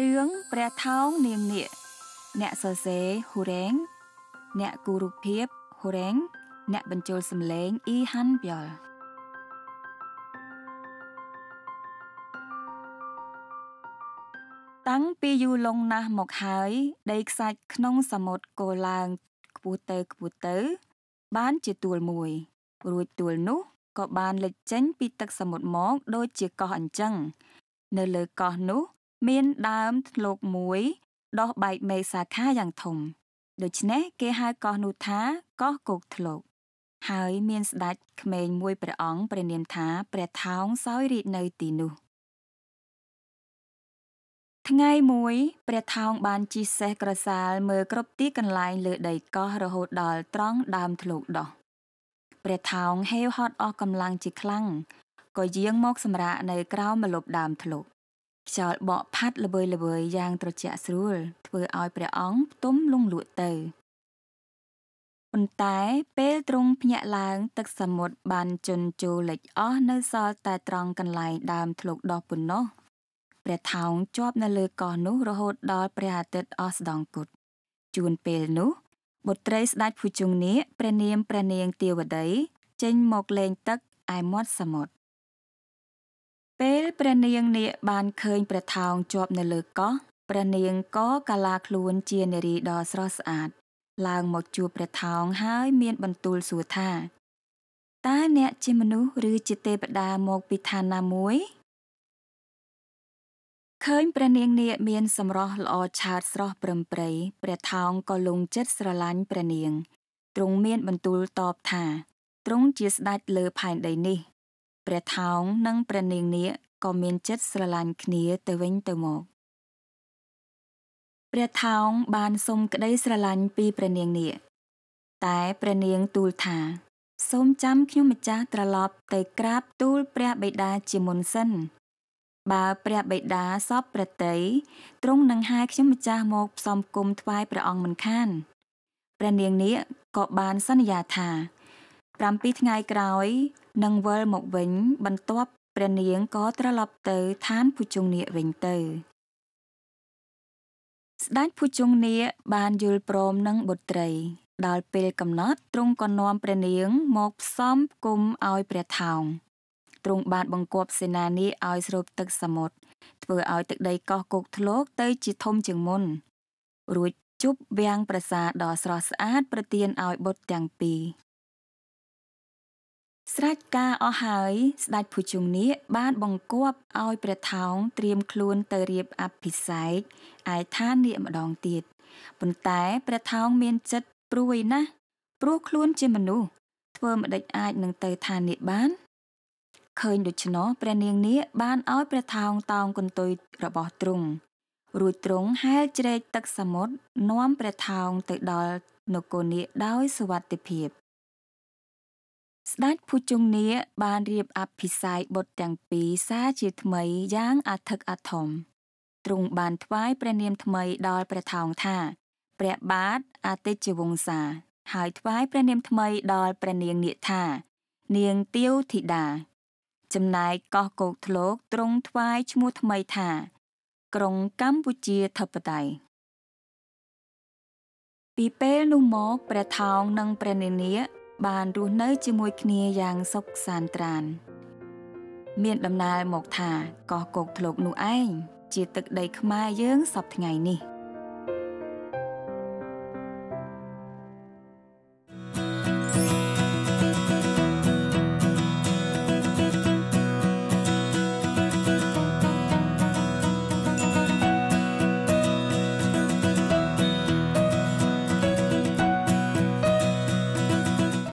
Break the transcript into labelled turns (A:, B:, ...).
A: រឿងព្រះថោងនាងនាគអ្នកសរសេរហ៊ូរ៉េង អ្នកគូរូបភាពហ៊ូរ៉េងអ្នក បញ្ចូលសម្លេងអ៊ីហាន់ប៊យលតាំងពីយូរលង់ណាស់មកហើយ ដីខ្សាច់ក្នុងសមុទ្រកូឡើងខ្ពស់ទៅខ្ពស់ទៅ បានជាទួលមួយ រួចទួលនោះ ក៏បានលេចចេញ ពីទឹកសមុទ្រមកដូចជាកោះអញ្ចឹង នៅលើកោះនោះមានដើមធ្លុកមួយដុះបែកមេសាខាយ៉ាងធំដូច្នេះគេហៅកោះនោះថា កោះគោកធ្លុកហើយមានស្ដេចក្មេងមួយព្រះអង្គព្រះនាមថា ព្រះថោងសោយរាជនៅទីនោះថ្ងៃមួយព្រះថោងបានជិះសេះក្រសាលមើលគ្រប់ទី កន្លែង លើដីកោះរហូតដល់ត្រង់ដើមធ្លុកដោះព្រះថោងហេវហត់អស់កម្លាំងជាខ្លាំងក៏យាងមកសម្រាកនៅក្រោមម្លប់ដើម ធ្លុកខ្យល់បក់ផាត់ល្បើយល្បើយយ៉ាងត្រជាក់ស្រួលធ្វើឲ្យព្រះអង្គផ្ទុំលង់លក់ទៅប៉ុន្តែពេលទ្រង់ភ្ញាក់ឡើងទឹកសមុទ្របានជន់ជោលលិចអស់នៅសល់តែត្រង់កន្លែងដើមធ្លុកដោះប៉ុណ្ណោះព្រះថោងជាប់នៅលើកោះនោះរហូតដល់ព្រះអាទិត្យអស្តង្គតជួនពេលនោះបុត្រីស្ដេចភុជង្គនាគព្រះនាមព្រះនាងទាវតីចេញមកលេងទឹកឯមាត់សមុទ្រពេលព្រះនាងនាគបានឃើញព្រះថោងជាប់នៅលើកោះព្រះនាងក៏កាឡាខ្លួនជានារីដ៏ស្រស់ស្អាត ឡើងមកជួបព្រះថោងហើយមានបន្ទូលសួរថាតើអ្នកជាមនុស្សឬជាទេវតាមកពីឋានណាមួយឃើញព្រះនាងនាគមានសម្រស់ល្អឆើតស្រស់ប្រឹមប្រៃព្រះថោងក៏លងចិត្តស្រឡាញ់ព្រះនាងទ្រង់មានបន្ទូលតបថាទ្រង់ជាស្ដេចលើផែនដីនេះព្រះថោងនិងព្រះនាងនាគក៏មានចិត្តស្រឡាញ់គ្នាទៅវិញទៅមកព្រះថោងបានសុំក្តីស្រឡាញ់ពីព្រះនាងនាគតែព្រះនាងទូលថាសូមចាំខ្ញុំម្ចាស់ត្រឡប់ទៅក្រាបទូល ព្រះបិតាជាមុនសិនបើព្រះបិតាសពប្រតិទ្រង់នឹងហាយខ្ញុំម្ចាស់មកផ្សំគុំថ្វាយព្រះអង្គមិនខានព្រះនាងនាគក៏បានសន្យាថា7ថ្ងៃក្រោយនិងវិលមកវិញបន្ទាប់ ព្រះនាងក៏ត្រឡប់ទៅឋានភុជង្គនាគវិញទៅស្ដេចភុជង្គនាគបានយល់ព្រមនឹងបុត្រីដល់ពេលកំណត់ទ្រង់ក៏នាំព្រះនាងមកផ្សំគុំឲ្យព្រះថោងទ្រង់បានបង្គាប់សេនានីឲ្យស្រូបទឹកសមុទ្រធ្វើឲ្យទឹកដីកោះគោកធ្លកទៅ ជាធំជាងមុន រួចជប់វាំងប្រាសាទដ៏ស្រស់ស្អាត ប្រទានឲ្យបុត្រទាំងពីរស្រេចការអស់ហើយស្ដេចភុជង្គនាគបានបង្គាប់ឲ្យព្រះថោងត្រៀមខ្លួនទៅរៀបអភិសេកឯឋាននាគម្ដងទៀតប៉ុន្តែព្រះថោងមានចិត្តព្រួយណាស់ព្រោះខ្លួនជាមនុស្សធ្វើមិនដេចអាចនឹងទៅឋាននាគបានឃើញដូច្នោះព្រះនាងនាគបានឲ្យព្រះថោងតោងកន្ទុយរបស់ទ្រង់រួចទ្រង់ហែលជ្រែកទឹកសមុទ្រនាំព្រះថោងទៅដល់នគរនាគដោយសុវត្ថិភាពស្ដេចភុជង្គនាគបានរៀបអភិសេកបុត្រទាំងពីរសារជាថ្មីយ៉ាងអធិកអធមទ្រង់បានថ្វាយព្រះនាមថ្មីដល់ព្រះថោងថាព្រះបាទអតិជវង្សាហើយថ្វាយព្រះនាមថ្មីដល់ព្រះនាងនាគថា នាងទាវធីតាចំណែកកោះគោកធ្លកទ្រង់ថ្វាយឈ្មោះថ្មីថាក្រុងកម្ពុជាធិបតីពីពេលនោះមកព្រះថោងនិងព្រះនាងនាគបានរស់នៅ ជាមួយគ្នាយ៉ាងសុខសាន្តត្រានមានដំណើរមកថាកោះគោកធ្លុកនោះឯងជាទឹកដីខ្មែរយើងសពថ្ងៃនេះ។